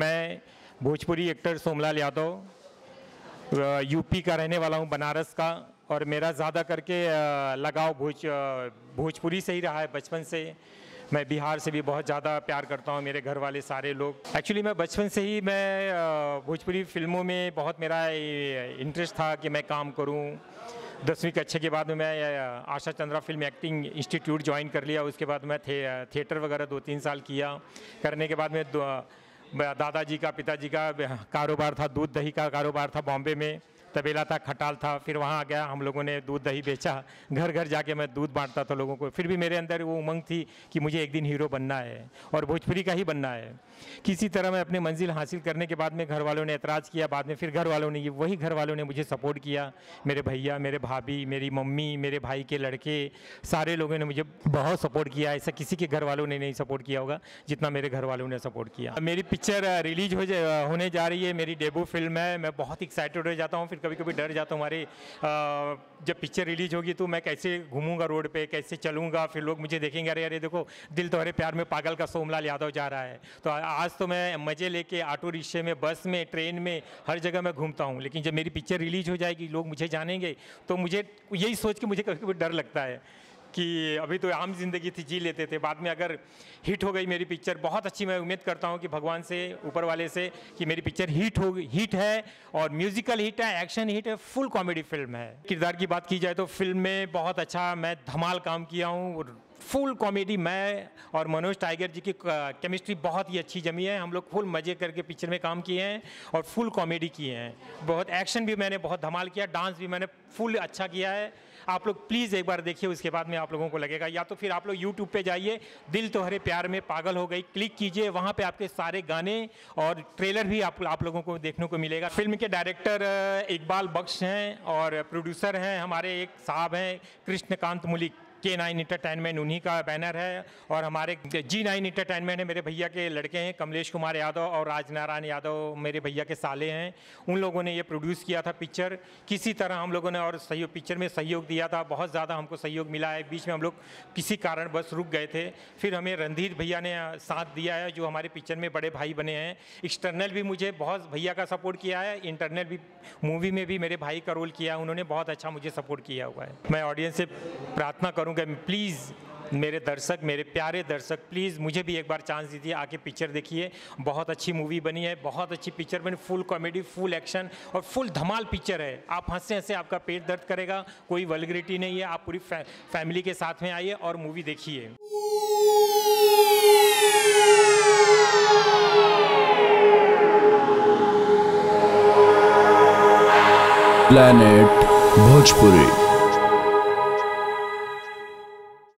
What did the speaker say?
मैं Bhojpuri actor Somlal Yadav UP का रहने वाला हूँ बनारस का और मेरा ज़्यादा करके लगाव भोज भोजपुरी से ही रहा है बचपन से मैं बिहार से भी बहुत ज़्यादा प्यार करता हूँ मेरे घर वाले सारे लोग एक्चुअली मैं बचपन से ही मैं भोजपुरी फिल्मों में बहुत मेरा इंटरेस्ट था कि मैं काम करूँ दसवीं कक्षे के बाद मैं Asha Chandra film acting institute join कर लिया उसके बाद मैं थे थिएटर वगैरह दो तीन साल किया करने के बाद में दादाजी का पिताजी का कारोबार था दूध दही का कारोबार था बॉम्बे में तबेला था खटाल था फिर वहाँ आ गया हम लोगों ने दूध दही बेचा घर घर जाके मैं दूध बांटता था लोगों को फिर भी मेरे अंदर वो उमंग थी कि मुझे एक दिन हीरो बनना है और भोजपुरी का ही बनना है किसी तरह मैं अपनी मंजिल हासिल करने के बाद में घर वालों ने एतराज़ किया बाद में फिर घर वालों ने वही घर वालों ने मुझे सपोर्ट किया मेरे भैया मेरे भाभी मेरी मम्मी मेरे भाई के लड़के सारे लोगों ने मुझे बहुत सपोर्ट किया ऐसा किसी के घर वालों ने नहीं सपोर्ट किया होगा जितना मेरे घर वालों ने सपोर्ट किया मेरी पिक्चर रिलीज हो होने जा रही है मेरी डेबू फिल्म है मैं बहुत एक्साइटेड हो जाता हूँ फिर कभी कभी डर जाता हूँ हमारे जब पिक्चर रिलीज होगी तो मैं कैसे घूमूंगा रोड पे कैसे चलूंगा फिर लोग मुझे देखेंगे अरे अरे देखो दिल तो हरे प्यार में पागल का सोमलाल यादव जा रहा है तो आज तो मैं मज़े लेके ऑटो रिक्शे में बस में ट्रेन में हर जगह मैं घूमता हूँ लेकिन जब मेरी पिक्चर रिलीज हो जाएगी लोग मुझे जानेंगे तो मुझे यही सोच के मुझे कभी कभी डर लगता है कि अभी तो आम जिंदगी थी जी लेते थे बाद में अगर हिट हो गई मेरी पिक्चर बहुत अच्छी मैं उम्मीद करता हूँ कि भगवान से ऊपर वाले से कि मेरी पिक्चर हिट हो हिट है और म्यूजिकल हिट है एक्शन हिट है फुल कॉमेडी फिल्म है किरदार की बात की जाए तो फिल्म में बहुत अच्छा मैं धमाल काम किया हूँ फुल कॉमेडी मैं और मनोज टाइगर जी की केमिस्ट्री बहुत ही अच्छी जमी है हम लोग फुल मज़े करके पिक्चर में काम किए हैं और फुल कॉमेडी किए हैं बहुत एक्शन भी मैंने बहुत धमाल किया डांस भी मैंने फुल अच्छा किया है आप लोग प्लीज़ एक बार देखिए उसके बाद में आप लोगों को लगेगा या तो फिर आप लोग यूट्यूब पे जाइए दिल तो हरे प्यार में पागल हो गई क्लिक कीजिए वहाँ पे आपके सारे गाने और ट्रेलर भी आप आप लोगों को देखने को मिलेगा फिल्म के डायरेक्टर इकबाल बख्श हैं और प्रोड्यूसर हैं हमारे एक साहब हैं कृष्णकांत मलिक के नाइन इंटरटेनमेंट उन्हीं का बैनर है और हमारे जी नाइन इंटरटेनमेंट है मेरे भैया के लड़के हैं कमलेश कुमार यादव और राज नारायण यादव मेरे भैया के साले हैं उन लोगों ने ये प्रोड्यूस किया था पिक्चर किसी तरह हम लोगों ने और सहयोग पिक्चर में सहयोग दिया था बहुत ज़्यादा हमको सहयोग मिला है बीच में हम लोग किसी कारण बस रुक गए थे फिर हमें रणधीर भैया ने साथ दिया है जो हमारे पिक्चर में बड़े भाई बने हैं एक्सटर्नल भी मुझे बहुत भैया का सपोर्ट किया है इंटरनल भी मूवी में भी मेरे भाई का रोल किया उन्होंने बहुत अच्छा मुझे सपोर्ट किया हुआ है मैं ऑडियंस से प्रार्थना करूँ मांगूंगा प्लीज़ मेरे दर्शक मेरे प्यारे दर्शक प्लीज़ मुझे भी एक बार चांस दीजिए आके पिक्चर देखिए बहुत अच्छी मूवी बनी है बहुत अच्छी पिक्चर बनी फुल कॉमेडी फुल एक्शन और फुल धमाल पिक्चर है आप हंसे हंसे आपका पेट दर्द करेगा कोई वलग्रिटी नहीं है आप पूरी फै, फैमिली के साथ में आइए और मूवी देखिए प्लैनेट भोजपुरी